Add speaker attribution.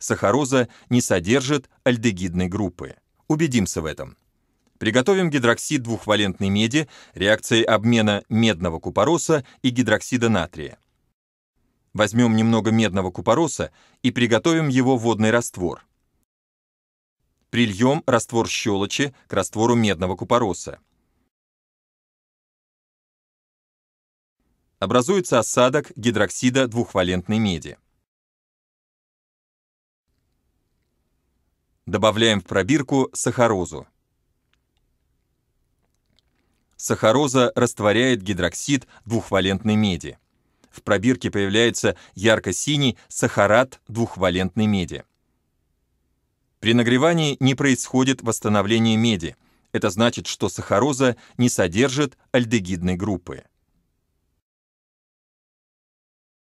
Speaker 1: Сахароза
Speaker 2: не содержит альдегидной группы. Убедимся в этом. Приготовим гидроксид двухвалентной меди реакцией обмена медного купороса и гидроксида натрия. Возьмем немного медного купороса и приготовим его водный раствор. Прильем раствор щелочи к раствору медного купороса.
Speaker 1: Образуется осадок
Speaker 2: гидроксида двухвалентной меди. Добавляем в пробирку сахарозу. Сахароза растворяет гидроксид двухвалентной меди. В пробирке появляется ярко-синий сахарат двухвалентной меди. При нагревании не происходит восстановление меди. Это значит, что сахароза не содержит альдегидной группы.